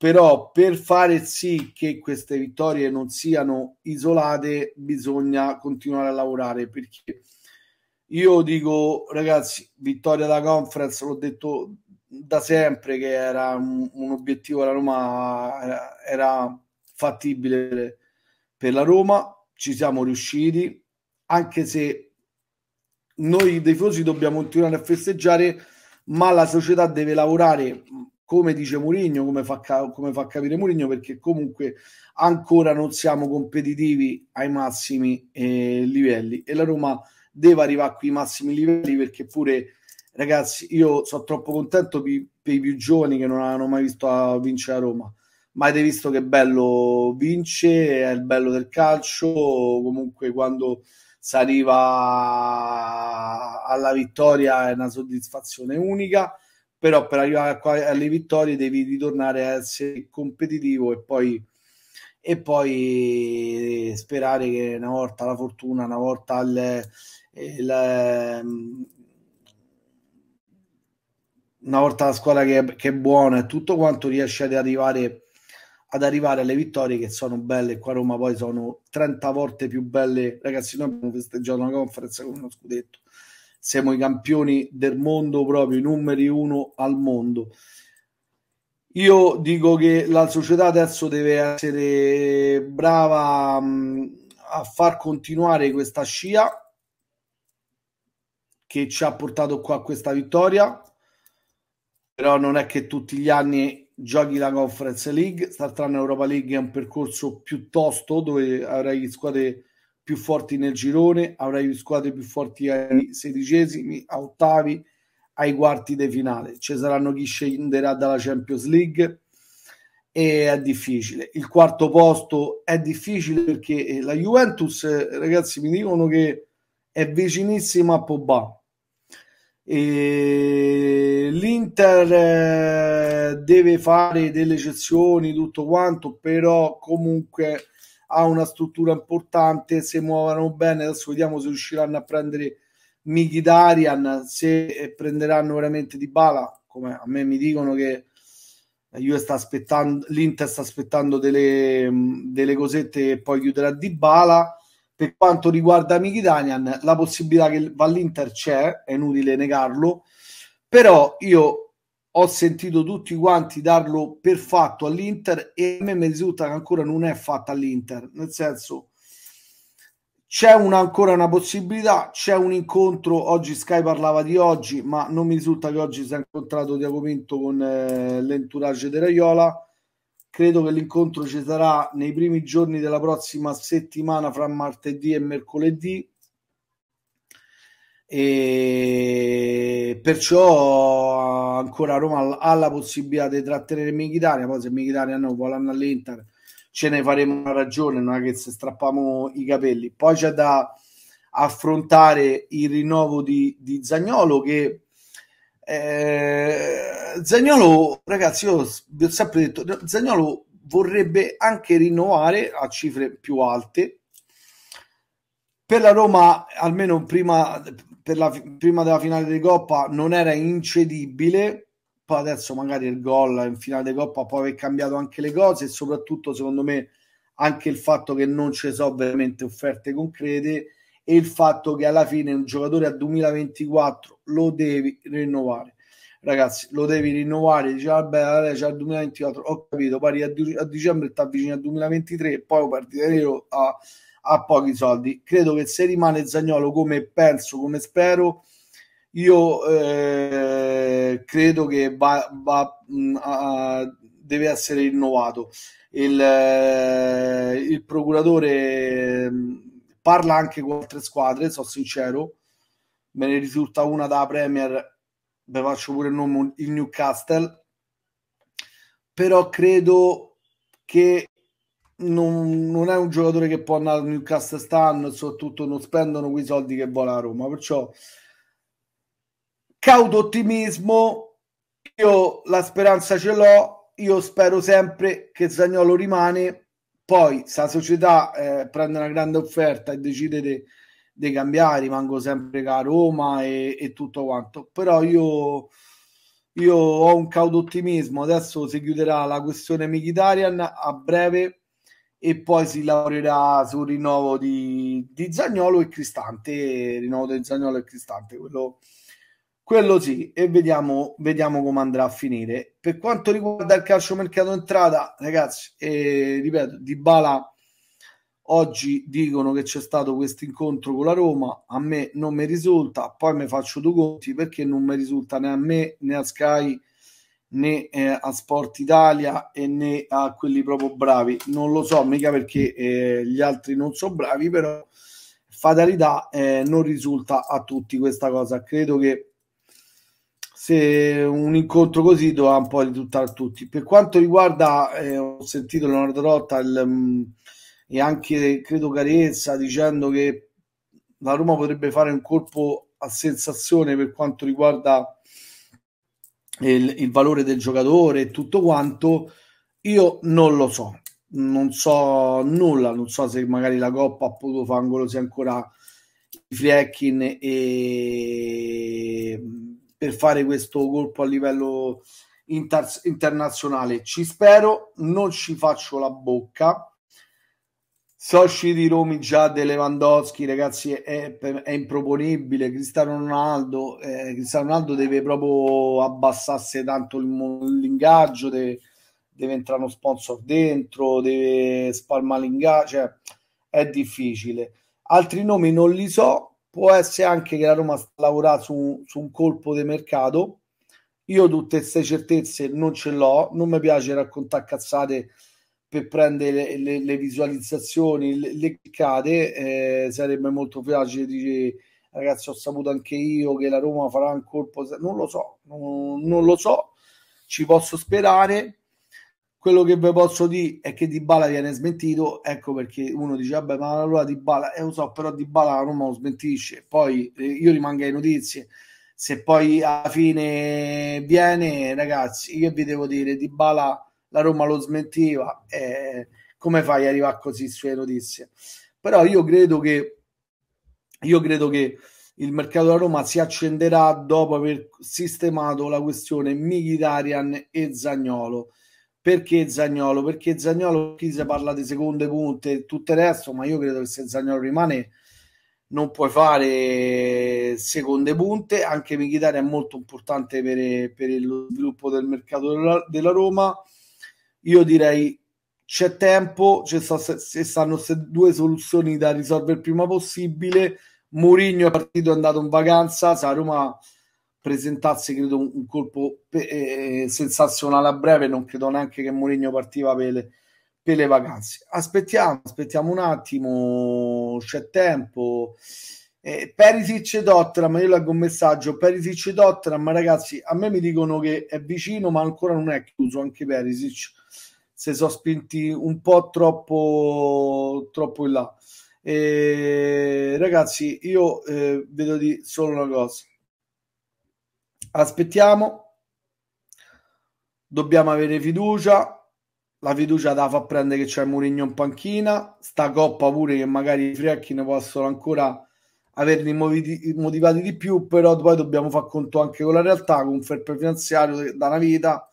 però per fare sì che queste vittorie non siano isolate bisogna continuare a lavorare perché io dico ragazzi vittoria da conference l'ho detto da sempre che era un, un obiettivo della Roma era, era fattibile per la Roma ci siamo riusciti anche se noi tifosi dobbiamo continuare a festeggiare ma la società deve lavorare come dice Mourinho, come fa, come fa capire Mourinho, perché comunque ancora non siamo competitivi ai massimi eh, livelli e la Roma deve arrivare a quei massimi livelli perché pure ragazzi io sono troppo contento per i più giovani che non hanno mai visto a vincere a Roma ma avete visto che bello vince è il bello del calcio comunque quando si arriva alla vittoria è una soddisfazione unica però per arrivare a, alle vittorie devi ritornare a essere competitivo e poi, e poi eh, sperare che una volta la fortuna, una volta il, il, ehm, una volta la squadra che, che è buona e tutto quanto riesce ad arrivare ad arrivare alle vittorie che sono belle. Qua a Roma poi sono 30 volte più belle. Ragazzi, noi abbiamo festeggiato una conferenza con uno scudetto siamo i campioni del mondo proprio, i numeri uno al mondo. Io dico che la società adesso deve essere brava mm, a far continuare questa scia che ci ha portato qua a questa vittoria, però non è che tutti gli anni giochi la Conference League, Star Trek Europa League è un percorso piuttosto dove avrai squadre più forti nel girone, avrai squadre più forti ai sedicesimi, a ottavi, ai quarti di finale. Ci saranno chi scenderà dalla Champions League e è difficile. Il quarto posto è difficile perché eh, la Juventus, eh, ragazzi, mi dicono che è vicinissima a Pobà. E l'Inter eh, deve fare delle eccezioni, tutto quanto, però comunque ha una struttura importante, se muovono bene, adesso vediamo se riusciranno a prendere Mkhitaryan, se eh, prenderanno veramente Di Bala, come a me mi dicono che sta aspettando, l'Inter sta aspettando delle, mm, delle cosette che poi chiuderà Di Bala. Per quanto riguarda Mkhitaryan, la possibilità che va all'Inter c'è, è inutile negarlo, però io ho sentito tutti quanti darlo per fatto all'Inter e a me mi risulta che ancora non è fatta all'Inter, nel senso c'è una, ancora una possibilità, c'è un incontro, oggi Sky parlava di oggi, ma non mi risulta che oggi si è incontrato di Pinto con eh, l'entourage di Raiola, credo che l'incontro ci sarà nei primi giorni della prossima settimana fra martedì e mercoledì, e perciò ancora Roma ha la possibilità di trattenere Michitaria poi se Michitaria non vuole andare all'Inter ce ne faremo una ragione non è che se strappiamo i capelli poi c'è da affrontare il rinnovo di, di Zagnolo che eh, Zagnolo ragazzi io vi ho sempre detto Zagnolo vorrebbe anche rinnovare a cifre più alte per la Roma almeno prima della, prima della finale di Coppa non era incedibile, poi adesso magari il gol in finale di Coppa può aver cambiato anche le cose e soprattutto secondo me anche il fatto che non ci sono veramente offerte concrete e il fatto che alla fine un giocatore a 2024 lo devi rinnovare. Ragazzi, lo devi rinnovare, dice vabbè, c'è il 2024, ho capito, pari a, dicembre ti avvicini al 2023, e poi partire a a pochi soldi. Credo che se rimane Zagnolo come penso, come spero, io eh, credo che va, va, mh, mm, a, deve essere rinnovato. Il, eh, il procuratore mh, mm, parla anche con altre squadre, sono sincero, me ne risulta una da Premier, ve faccio pure il nome, il Newcastle, però credo che non, non, è un giocatore che può andare a cast Stan e soprattutto non spendono quei soldi che vuole la Roma. Perciò cauto ottimismo, io la speranza ce l'ho, io spero sempre che Zagnolo rimane, poi se la società eh, prende una grande offerta e decide di de, de cambiare, rimango sempre a Roma e, e tutto quanto, però io io ho un cauto ottimismo. Adesso si chiuderà la questione Michitarian a breve e poi si lavorerà sul rinnovo di, di Zagnolo e Cristante, rinnovo di Zagnolo e Cristante, quello, quello sì, e vediamo, vediamo, come andrà a finire. Per quanto riguarda il calcio mercato entrata, ragazzi, eh, ripeto, Di Bala oggi dicono che c'è stato questo incontro con la Roma, a me non mi risulta, poi mi faccio due conti perché non mi risulta né a me né a Sky né eh, a Sport Italia e né a quelli proprio bravi. Non lo so, mica perché eh, gli altri non sono bravi, però fatalità eh, non risulta a tutti questa cosa. Credo che se un incontro così dovrà un po' risultare a tutti. Per quanto riguarda, eh, ho sentito Leonardo Rotta il, mh, mm, e anche credo Carezza dicendo che la Roma potrebbe fare un colpo a sensazione per quanto riguarda il, il valore del giocatore e tutto quanto, io non lo so, non so nulla, non so se magari la Coppa ha potuto fangolo se ancora i Frieckin e per fare questo colpo a livello inter- internazionale. Ci spero, non ci faccio la bocca Sosci di Romi già De Lewandowski, ragazzi, è, è improponibile. Cristiano Ronaldo, eh, Cristiano Ronaldo deve proprio abbassarsi tanto l'ingaggio, deve, deve, entrare uno sponsor dentro, deve spalmare l'ingaggio, cioè, è difficile. Altri nomi non li so, può essere anche che la Roma sta lavorando su, su un colpo di mercato. Io tutte queste certezze non ce l'ho, non mi piace raccontare cazzate per prendere le, le, le visualizzazioni, le, le cliccate, eh, sarebbe molto facile dire ragazzi ho saputo anche io che la Roma farà un colpo, non lo so, non, non lo so, ci posso sperare, quello che vi posso dire è che Di Bala viene smentito ecco perché uno dice vabbè ma allora Di Bala eh, lo so però Di Bala la Roma lo smentisce poi eh, io rimango ai notizie se poi alla fine viene ragazzi io vi devo dire Di Bala la Roma lo smentiva. Eh, come fai ad arrivare così sulle cioè, notizie? Però io credo che, io credo che il mercato della Roma si accenderà dopo aver sistemato la questione Mkhitaryan e Zagnolo. Perché Zagnolo? Perché Zagnolo chi si parla di seconde punte e tutto il resto, ma io credo che se Zagnolo rimane non puoi fare seconde punte, anche Mkhitaryan è molto importante per, per lo sviluppo del mercato della, della Roma io direi c'è tempo, ci stanno due soluzioni da risolvere il prima possibile. Mourinho è partito, è andato in vacanza, sa Roma presentarsi credo un, un colpo eh, eh, sensazionale a breve, non credo neanche che Mourinho partiva per le, per le vacanze. Aspettiamo, aspettiamo un attimo, c'è tempo. Eh, Perisic e Tottenham, io leggo un messaggio, Perisic e Tottenham, ragazzi, a me mi dicono che è vicino, ma ancora non è chiuso anche Perisic se sono spinti un po' troppo, troppo in là. E, ragazzi, io eh, vedo di solo una cosa. Aspettiamo, dobbiamo avere fiducia. La fiducia da far prendere che c'è Murigno in panchina, sta coppa pure che magari i frecchi ne possono ancora averli motivati di più, però poi dobbiamo far conto anche con la realtà, con un fair play finanziario da una vita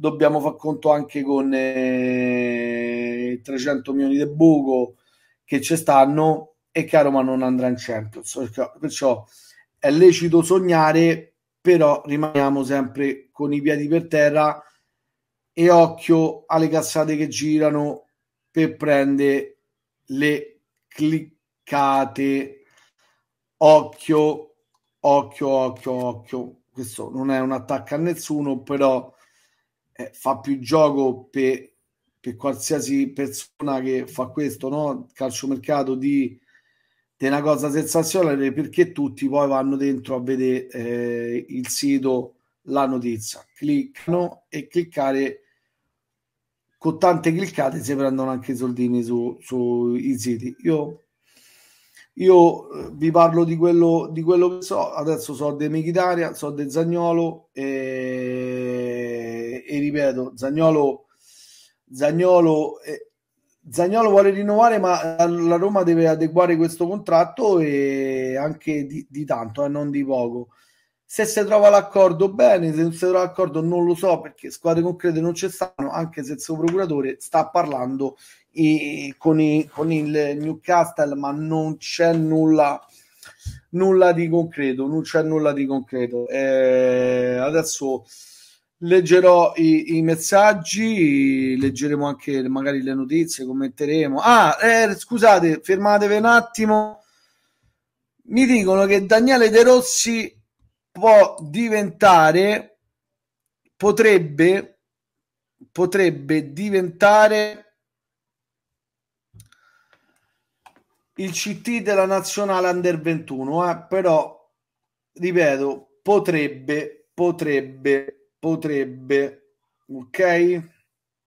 dobbiamo far conto anche con eh, 300 milioni di buco che ci stanno e che a Roma non andrà in Champions perciò è lecito sognare però rimaniamo sempre con i piedi per terra e occhio alle cazzate che girano per prendere le cliccate occhio occhio occhio occhio questo non è un attacco a nessuno però eh, fa più gioco per, per, qualsiasi persona che fa questo, no? mercato di, di una cosa sensazionale perché tutti poi vanno dentro a vedere eh, il sito, la notizia, cliccano e cliccare con tante cliccate si prendono anche i soldini su, sui siti. Io, io eh, vi parlo di quello, di quello che so, adesso so di Michitaria, so di Zagnolo. E eh, e ripeto, Zagnolo, Zagnolo, eh, Zagnolo vuole rinnovare, ma la Roma deve adeguare questo contratto e anche di, di tanto, eh, non di poco. Se si trova l'accordo bene, se non si trova l'accordo non lo so perché squadre concrete non ci stanno, anche se il suo procuratore sta parlando e, con, i, con il Newcastle, ma non c'è nulla nulla di concreto, non c'è nulla di concreto. Eh, adesso leggerò i, i, messaggi, leggeremo anche magari le notizie, commenteremo. Ah, eh, scusate, fermatevi un attimo. Mi dicono che Daniele De Rossi può diventare, potrebbe, potrebbe diventare il CT della nazionale under 21, eh? però ripeto, potrebbe, potrebbe potrebbe, ok?